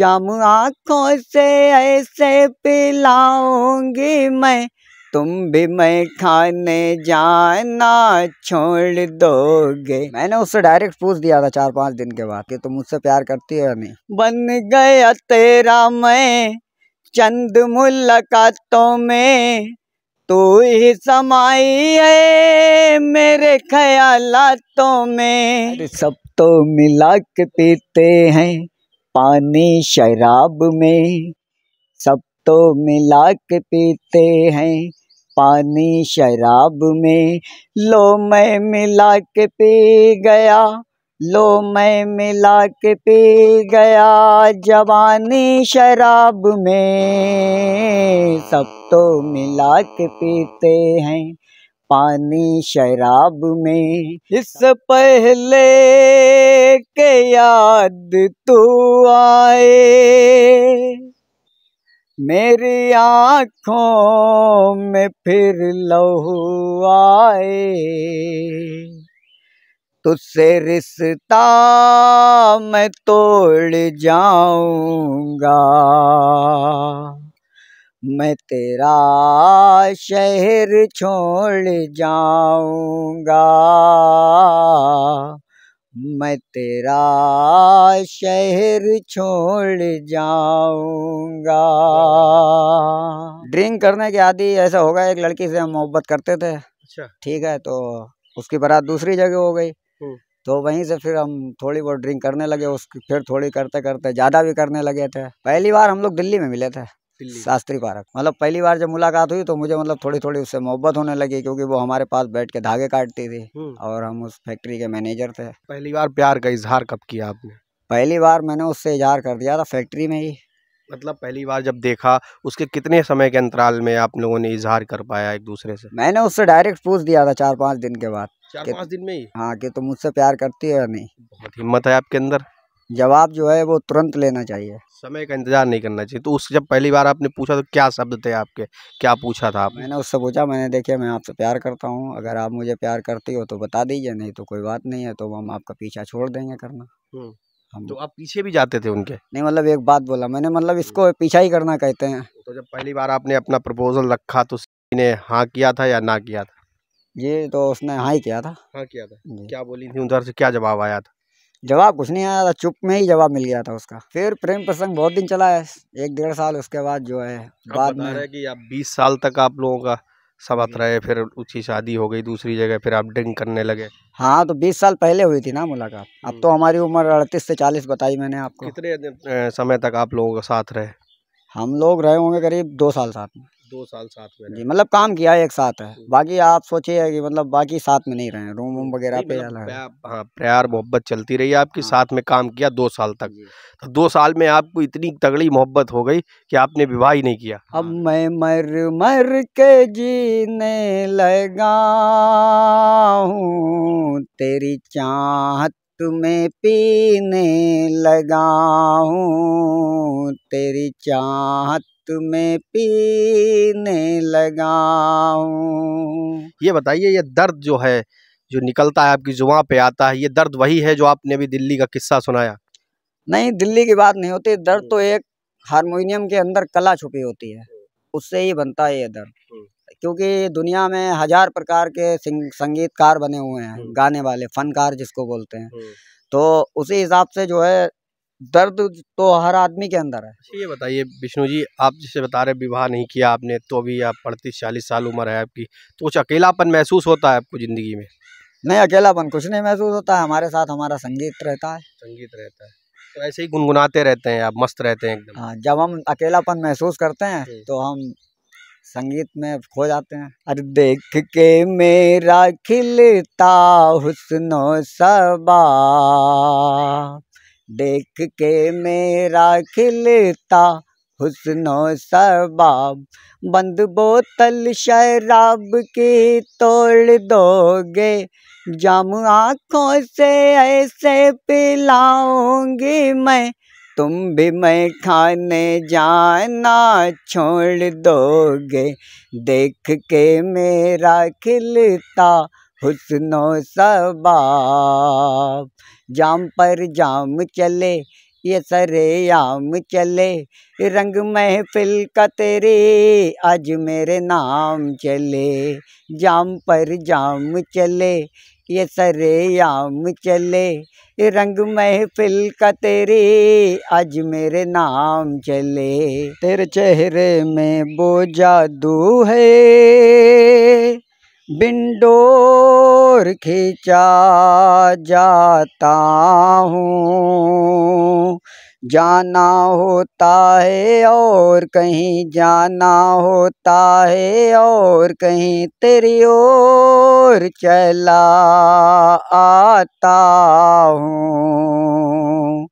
जाम आँखों से ऐसे पिलाऊंगी मैं तुम भी मैं खाने जाना छोड़ दोगे मैंने उससे डायरेक्ट पूछ दिया था चार पांच दिन के बाद कि तुम मुझसे प्यार करती हो या नहीं बन गया तेरा मैं चंद मुलाकातों में तू ही समाई है मेरे ख्यालातों में सब तो मिला के पीते हैं पानी शराब में सब तो मिला के पीते हैं पानी शराब में लो मैं मिला के पी गया लो मैं मिला के पी गया जवानी शराब में सब तो मिला के पीते हैं पानी शराब में इस पहले के याद तू आए मेरी आँखों में फिर लहू आए तुझसे रिश्ता मैं तोड़ जाऊंगा मैं तेरा शहर छोड़ जाऊंगा मैं तेरा शहर छोड़ जाऊंगा ड्रिंक करने के आदि ऐसा होगा एक लड़की से हम मोहब्बत करते थे अच्छा ठीक है तो उसकी बारात दूसरी जगह हो गई हम्म। तो वहीं से फिर हम थोड़ी बहुत ड्रिंक करने लगे उसकी फिर थोड़ी करते करते ज़्यादा भी करने लगे थे पहली बार हम लोग दिल्ली में मिले थे शास्त्री पार्क मतलब पहली बार जब मुलाकात हुई तो मुझे मतलब थोड़ी थोड़ी उससे मोहब्बत होने लगी क्योंकि वो हमारे पास बैठ के धागे काटती थी हम्म। और हम उस फैक्ट्री के मैनेजर थे पहली बार प्यार का इजहार कब किया आपने पहली बार मैंने उससे इजहार कर दिया था फैक्ट्री में ही मतलब पहली बार जब देखा उसके कितने समय के अंतराल में आप लोगों ने इजहार कर पाया एक दूसरे से मैंने उससे डायरेक्ट पूछ दिया था चार पाँच दिन के बाद चार पाँच दिन में ही हाँ कि तुम मुझसे प्यार करती हो या नहीं बहुत हिम्मत है आपके अंदर जवाब जो है वो तुरंत लेना चाहिए समय का इंतजार नहीं करना चाहिए तो उससे जब पहली बार आपने पूछा तो क्या शब्द थे आपके क्या पूछा था आप मैंने उससे पूछा मैंने देखिए मैं आपसे प्यार करता हूँ अगर आप मुझे प्यार करती हो तो बता दीजिए नहीं तो कोई बात नहीं है तो हम आपका पीछा छोड़ देंगे करना हम्म। हम तो आप पीछे भी जाते थे उनके नहीं मतलब एक बात बोला मैंने मतलब हम्म। इसको पीछा ही करना कहते हैं तो जब पहली बार आपने अपना प्रपोजल रखा तो उसने हाँ किया था या ना किया था ये तो उसने हाँ ही किया था हाँ किया था क्या बोली थी उधर से क्या जवाब आया था जवाब कुछ नहीं आया था चुप में ही जवाब मिल गया था उसका फिर प्रेम प्रसंग बहुत दिन चला है एक डेढ़ साल उसके बाद जो है बाद में कि आप बीस साल तक आप लोगों का सबत रहे फिर उसकी शादी हो गई दूसरी जगह फिर आप ड्रिंक करने लगे हाँ तो बीस साल पहले हुई थी ना मुलाकात अब हम्म। तो हमारी उम्र अड़तीस से चालीस बताई मैंने आपको कितने समय तक आप लोगों का साथ रहे हम लोग रहे होंगे करीब दो साल साथ में दो साल साथ में जी मतलब काम किया एक साथ है बाकी आप सोचिए कि मतलब बाकी साथ में नहीं रहे रूम वूम वगैरह पे मतलब हाँ प्यार मोहब्बत चलती रही आपकी हाँ। साथ में काम किया दो साल तक तो दो साल में आपको इतनी तगड़ी मोहब्बत हो गई कि आपने विवाह ही नहीं किया अब हाँ। मैं मर मर के जीने लगा हूँ तेरी चाहत में पीने लगा हूँ तेरी चाहत तुम्हें पीने लगाऊं ये बताइए ये दर्द जो है जो निकलता है आपकी जुबा पे आता है ये दर्द वही है जो आपने अभी दिल्ली का किस्सा सुनाया नहीं दिल्ली की बात नहीं होती दर्द तो हम्म। एक हारमोनियम के अंदर कला छुपी होती है हम्म। उससे ही बनता है ये दर्द हम्म। क्योंकि दुनिया में हजार प्रकार के संगीतकार बने हुए हैं गाने वाले फनकार जिसको बोलते हैं तो उसी हिसाब से जो है दर्द तो हर आदमी के अंदर है ये बताइए विष्णु जी आप जिसे बता रहे विवाह नहीं किया आपने तो अभी आप अड़तीस चालीस साल उम्र है आपकी तो कुछ अकेलापन महसूस होता है आपको ज़िंदगी में नहीं अकेलापन कुछ नहीं महसूस होता है हमारे साथ हमारा संगीत रहता है संगीत रहता है तो ऐसे ही गुनगुनाते रहते हैं आप मस्त रहते हैं एकदम हाँ जब हम अकेलापन महसूस करते हैं तो हम संगीत में खो जाते हैं अरे देख के मेरा खिलता हुसनो सबा देख के मेरा खिलता हुसनो सबाब बंद बोतल शराब की तोड़ दोगे जाम आँखों से ऐसे पिलाऊंगी मैं तुम भी मैं खाने जाना छोड़ दोगे देख के मेरा खिलता हुसनो सबाब जाम पर जाम चले ये सरे आम चले रंग महफिल का तेरे आज मेरे नाम चले जाम पर जाम चले ये सरे आम चले रंग महफिल का तेरे आज मेरे नाम चले तेरे चेहरे में बो जादू है बिंडोर खींचा जाता हूँ जाना होता है और कहीं जाना होता है और कहीं तेरी ओर चला आता हूँ